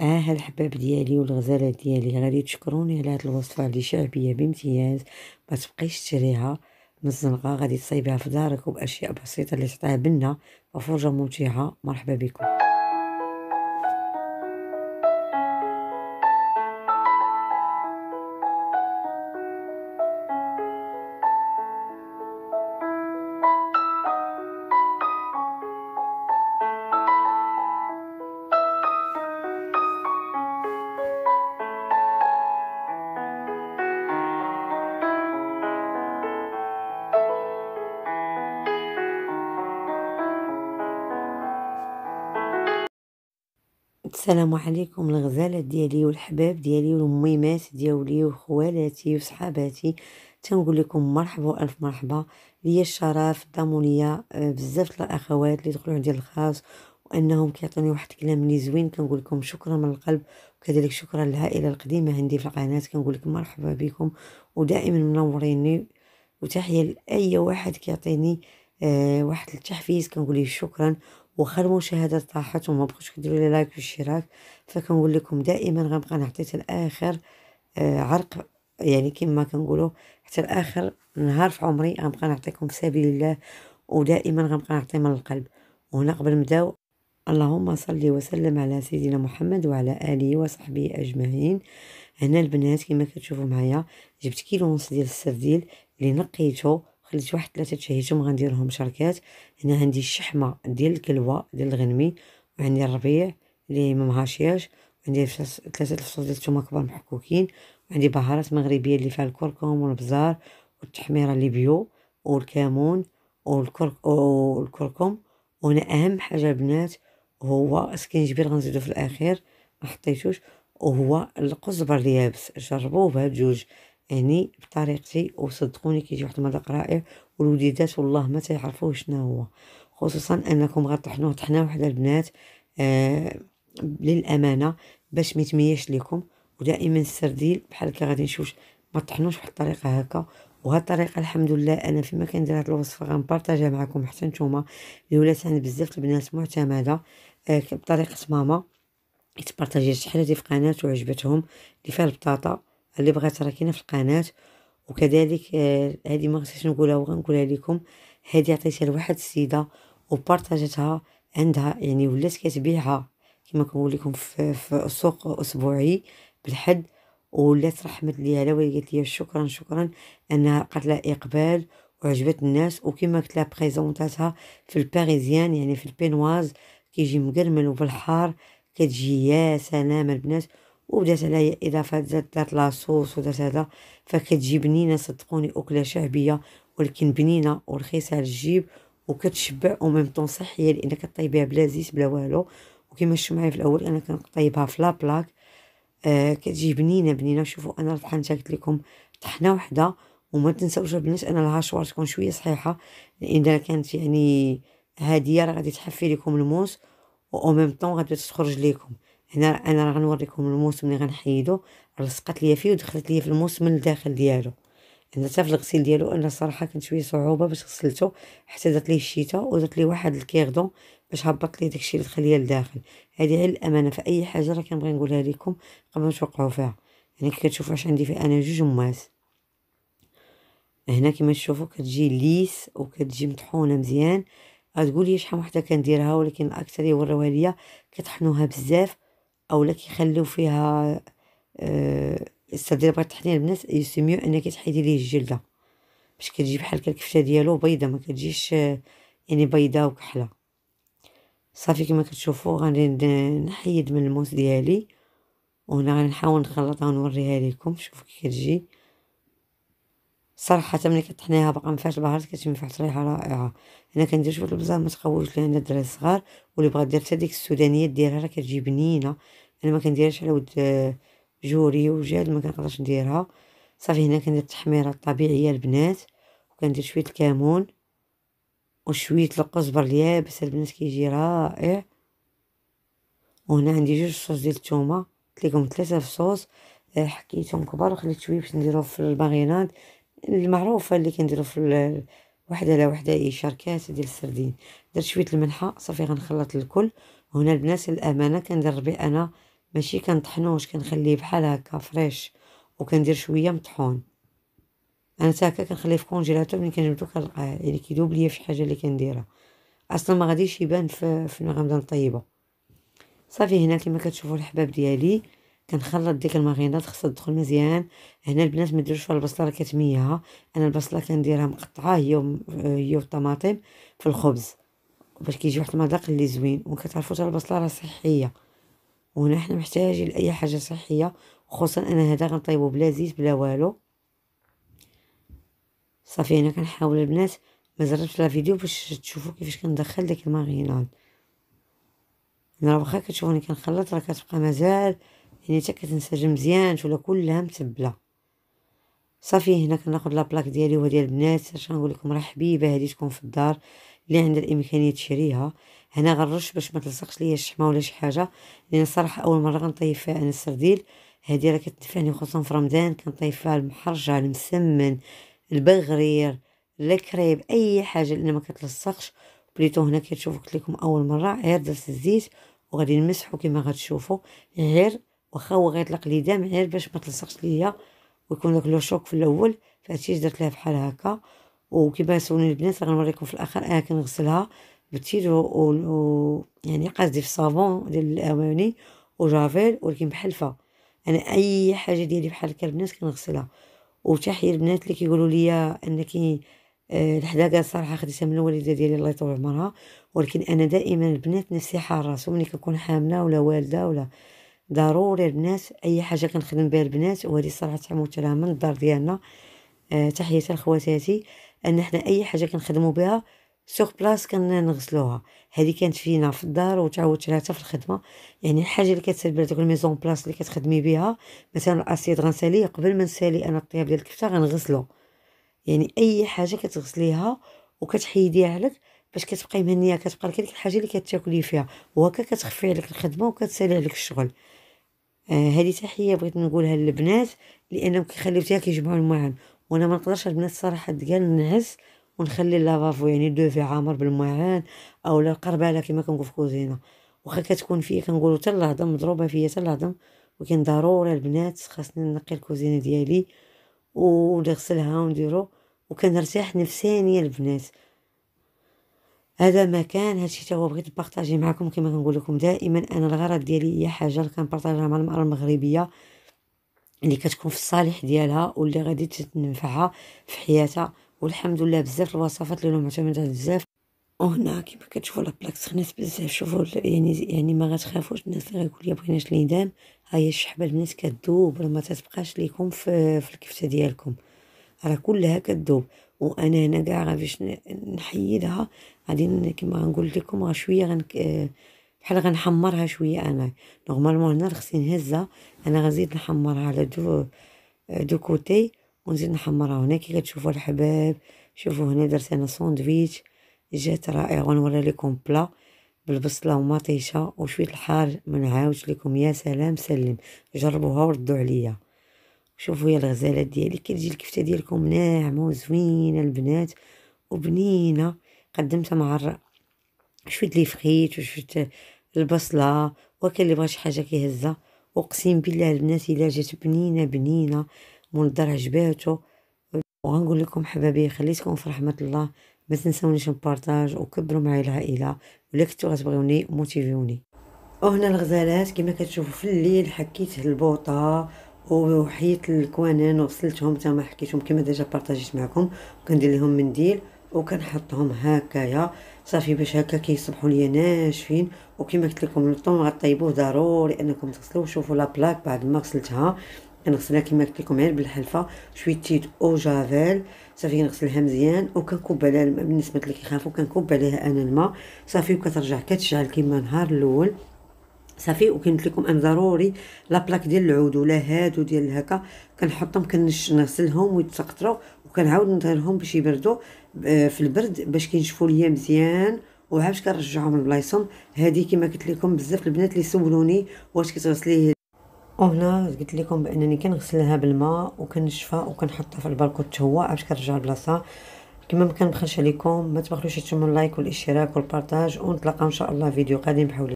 اه الحباب ديالي والغزاله ديالي غادي تشكروني على هاد الوصفه اللي شعبيه بامتياز ما تبقيش تشريها من الزنقه غادي تصيبها في دارك وباشياء بسيطه اللي تعطيها بنا وفرجه ممتعه مرحبا بكم السلام عليكم الغزالات ديالي والحباب ديالي والميمات ديالي وخوالاتي وصحاباتي تنقول لكم مرحبا والف مرحبا ليا الشرف ضموا آه، بزاف الاخوات اللي دخلوا عندي الخاص وانهم كيعطوني واحد الكلام لي زوين كنقول لكم شكرا من القلب وكذلك شكرا للعائله القديمه عندي في القناه كنقول لكم مرحبا بكم ودائما منوريني وتحيه لاي واحد كيعطيني آه، واحد التحفيز كنقول ليه شكرا واخا المشاهده طاحت وما بغيتوش كديروا لي لايك واشتراك فكنقول لكم دائما غنبقى نعطي حتى الاخر آه عرق يعني كما كنقولوا حتى الاخر نهار في عمري غنبقى نعطيكم في سبيل الله ودائما غنبقى نعطي من القلب وهنا قبل نبداو اللهم صل وسلم على سيدنا محمد وعلى اله وصحبه اجمعين هنا البنات كما كتشوفوا معايا جبت كيلو ونص ديال السرديل اللي نقيته خليت واحد ثلاثه تشهيتهم غنديرهم شركات هنا عندي الشحمه ديال الكلوه ديال الغنمي وعندي الربيع اللي ما مهاشياش وعندي ثلاثه الفصول ديال الثومه كبار محكوكين وعندي بهارات مغربيه اللي فيها الكركم والبزار والتحميره اللي بيو والكمون والكرك والكركم وهنا اهم حاجه البنات هو السكينجبير غنزيدو في الاخير ما حطيتوش وهو القزبر اليابس جربوه بهاد جوج يعني بطريقتي وصدقوني كيجي واحد المذاق رائع والوليدات والله ما تيعرفوه شنو هو خصوصا انكم غطحنوه طحنه وحده البنات آه للامانه باش ما يتمياش لكم ودائما السرديل بحال هكا غادي نشوف ما طحنوش بواحد الطريقه هكا وهاد الطريقه الحمد لله انا فيما كندير هاد الوصفه غنبارطاجها معكم حتى نتوما اللي ولات عند بزاف البنات معتمده آه بطريقه ماما تبارطاجيت شحال هادي في قناه وعجبتهم اللي فيها البطاطا اللي بغات راه كاينه في القناه وكذلك هذه آه، ما غاديش نقولها وغنقولها لكم هذه عطيتها لواحد السيده وبارطاجتها عندها يعني ولات كتبيعها كما كنقول لكم في, في سوق اسبوعي بالحد ولات رحمت ليها على وهي قالت لي شكرا شكرا انها قالت لها اقبال وعجبت الناس وكما قلت لها بريزونطاتها في الباريزيان يعني في البينواز كيجي مقرمل وبالحار كتجي يا سلام البنات وبدات عليا اضافات زاد درت لاصوص ودرت هذا فكتجي بنينه صدقوني اكله شعبيه ولكن بنينه ورخيصه على الجيب وكتشبع وميم طون صحيه لان كطيبيها بلا زيت بلا والو وكما شفتوا معايا في الاول انا كنطيبها في لابلاك آه كتجي بنينه بنينه شوفوا انا طحنتها قلت لكم طحنه وحده وما تنساوش البنات ان الهاشوار تكون شويه صحيحه لان كانت يعني هاديه راه غادي تحفي لكم الموس او ميم طون غادي تخرج ليكم هنا انا راه غنوريكم الموس ملي غنحيدو لصقات ليا فيه ودخلت ليا في الموس من الداخل ديالو انا حتى في الغسيل ديالو انا صراحه كانت شويه صعوبه باش غسلته حتى دات ليه الشتاء ودات ليه واحد الكيردون باش هبط ليه داكشي اللي دخل ليا لداخل هذه غير الامانه في اي حاجه راه كنبغي نقولها لكم قبل ما توقعوا فيها يعني كي كتشوفوا واش عندي فيه انا جوج ماس هنا كما تشوفوا كتجي ليس وكتجي مطحونه مزيان غتقول لي شحال وحده كنديرها ولكن الاكثر يوراوها ليا كطحنوها بزاف او لك يخليو فيها آه، استدير بغيت تحضير البنات يسي ميو انك تحيدي ليه الجلده باش كتجي بحال الكفته ديالو بيضه ما كتجيش آه، يعني بيضه وكحله صافي كما كتشوفوا غادي نحيد من الموس ديالي وهنا غنحاول نخلطها ونوريها لكم شوفوا كي كتجي صراحه ملي كطحنيها باقا ما فيهاش البهارات كتجي فيها ريحه رائعه انا كندير شويه البزار ما تقويش لان الدراري الصغار واللي بغا دير حتى ديك السودانيات ديالها راه كتجي بنينه انا ما كنديرهاش على ود جوري وجاد ما كنقدرش نديرها صافي هنا كندير التحميره الطبيعيه البنات وكندير شويه الكمون وشويه القزبر اليابس البنات كيجي رائع وهنا عندي جوج صوص ديال الثومه قلت لكم ثلاثه في الصوص آه، حكيتهم كبار وخليت شويه باش نديرو في الباغيناد المعروفه اللي كنديرو في وحده على وحده اي شركات ديال السردين درت شويه الملحه صافي غنخلط الكل وهنا البنات الامانه كندير ربي انا ماشي كنطحنوش كنخليه بحال هكا فريش وكندير شويه مطحون انا حتى هكا كنخليه في كونجيلاتور ملي كنجبدو كنلقاه يعني كيدوب ليا شي حاجه اللي كنديرها اصلا ما غاديش يبان في فين غنبدا نطيبه صافي هنا كما كتشوفوا الحباب ديالي كنخلط ديك الماغينات خاصها تدخل مزيان هنا البنات ما ديروش فيها البصله راه كتميها انا البصله كنديرها مقطعه هي و... هي والطماطم في الخبز باش كيجي واحد المذاق اللي زوين وكتعرفوا حتى البصله راه صحيه ونحن محتاجين لاي حاجه صحيه خصوصا انا هذا غنطيبو بلا زيت بلا والو صافي هنا كنحاول البنات ما جربتش لا فيديو باش تشوفوا كيفاش كندخل داك الماريناد انا واخا كتشوفوني كنخلط راه كتبقى مازال يعني حتى كتنسجم مزيان ولا كلها متبله صافي هنا كناخذ لا بلاك ديالي وهو ديال البنات اش نقول لكم راه حبيبه هذه تكون في الدار اللي عندها الامكانيه تشريها هنا غنرش باش ما تلصقش ليا الشحمه ولا شي حاجه لان الصراحه اول مره غنطيب فيها انا السرديل هذه راه كتنفعني خصوصا في رمضان كنطيب فيها المحرجه المسمن البغرير الكريب اي حاجه اللي ما كتلصقش بليتو هنا كتشوفوا قلت لكم اول مره غير درت الزيت وغادي نمسحو كما غتشوفوا غير واخا هو غيطلق لي دم غير باش ما تلصقش ليا ويكون داك لو شوك في الاول فهادشي درت لها بحال هكا وكيما سولوني البنات غنوريكم في الاخر انا آه، كنغسلها بالتيل و يعني قصدي في صابون ديال الاواني وجافيل ولكن بحلفه انا اي حاجه ديالي بحال هكا البنات كنغسلها وتحيه البنات اللي كيقولوا لي انك آه، الحداقه الصراحه خديتها من الوالده ديالي الله يطول عمرها ولكن انا دائما البنات نفسي حاره ملي كنكون حامله ولا والده ولا ضروري البنات اي حاجه كنخدم بها البنات وهذه الصراحه تعملت لها من الدار ديالنا آه تحيه لخواتاتي ان احنا اي حاجه كنخدموا بها سوغ بلاص كنغسلوها هذه كانت فينا في الدار وتعودت عليها حتى في الخدمه يعني الحاجه اللي كتسال بها ديك الميزون بلاص اللي كتخدمي بها مثلا الاسيد غنساليه قبل ما نسالي انا الطياب ديال الكفته غنغسلو يعني اي حاجه كتغسليها وكتحيديها عليك باش كتبقى مهنيه كتبقى لك ديك الحاجه اللي كتاكلي فيها وهكا كتخفي عليك الخدمه وكتسالي عليك الشغل آه، هذه آه تحيه بغيت نقولها للبنات لانهم كيخليو فيها كيجمعوا المعان وانا ما نقدرش البنات الصراحه ديال نعس ونخلي لافافو يعني دو في عامر بالمعان لا القربالة كما كنقول في كوزينه واخا كتكون فيه كنقولوا حتى الهضم مضروبه فيا حتى الهضم ولكن ضروري البنات خاصني نقي الكوزينه ديالي ونغسلها ونديرو وكنرتاح نفسانيا البنات هذا مكان هادشي تا هو بغيت نبارطاجي معكم كما كنقول لكم دائما انا الغرض ديالي هي حاجه اللي كنبارطاجها مع المراه المغربيه اللي كتكون في الصالح ديالها واللي غادي تنفعها في حياتها والحمد لله بزاف الوصفات اللي معتمده بزاف وهنا كيما كتشوفوا لابلاك سخنات بزاف شوفوا يعني يعني ما غتخافوش الناس اللي غيقول لي بغيناش ليدام ها هي الشحبه البنات كتذوب راه ما تتبقاش ليكم في, في الكفته ديالكم راه كلها كتذوب وانا هنا كاع باش نحيدها غادي كما غنقول لكم راه شويه غنك بحال غنحمرها شويه انا نورمالمون هنا خصني نهزها انا غنزيد نحمرها على دو دو كوتي ونزيد نحمرها هنا كي كتشوفوا الحباب شوفوا هنا درت انا ساندويتش جات رائعه ونوري لكم بلا بالبصله ومطيشه وشويه الحار ما نعاودش لكم يا سلام سلم جربوها وردوا عليا شوفوا يا الغزالات ديالي كتجي الكفته ديالكم ناعمه وزوينه البنات وبنينه قدمتها مع شويه لي فريت وشويه البصله وكل اللي بغاش شي حاجه كيهزها اقسم بالله البنات الا جات بنينه بنينه منظر عجباتو وغنقول لكم حبابي خليتكم في رحمه الله ما تنساونيش نبارطاج وكبروا معايا العائله ولا كنتو غتبغيوني موتيفيوني وهنا الغزالات كما كتشوفوا في الليل حكيت البوطه وحيت الكوانين وغسلتهم تما حكيتهم كما ديجا بارطاجيت معكم وكندير لهم منديل وكنحطهم هكايا صافي باش هكا كيصبحوا ليا ناشفين وكما قلت لكم الطون غطيبوه ضروري انكم تغسلوه شوفوا لا بلاك بعد ما غسلتها كنغسلها كما قلت لكم غير بالحلفه شويه تيت او جافيل صافي نغسلها مزيان وكنكب عليها الماء بالنسبه اللي كيخافوا كنكب عليها انا الماء صافي وكترجع كتشعل كما نهار الاول صافي وكنت لكم ان ضروري لا بلاك ديال العود ولا هادو ديال هكا كنحطهم كنغسلهم ويتسقطروا وكنعاود نطيرهم باش يبردوا آه، في البرد باش كينشفوا ليا مزيان باش كنرجعهم لبلايصهم هذه كما قلت لكم بزاف البنات اللي سولوني واش كتغسليه وهنا قلت لكم بانني كنغسلها بالماء وكنشفها وكنحطها في البالكون تهوى عاش كنرجع لبلاصتها كما ما كنبخلش عليكم ما تبخلوش تشموا اللايك والاشتراك والبارطاج ونتلاقاو ان شاء الله فيديو قادم بحول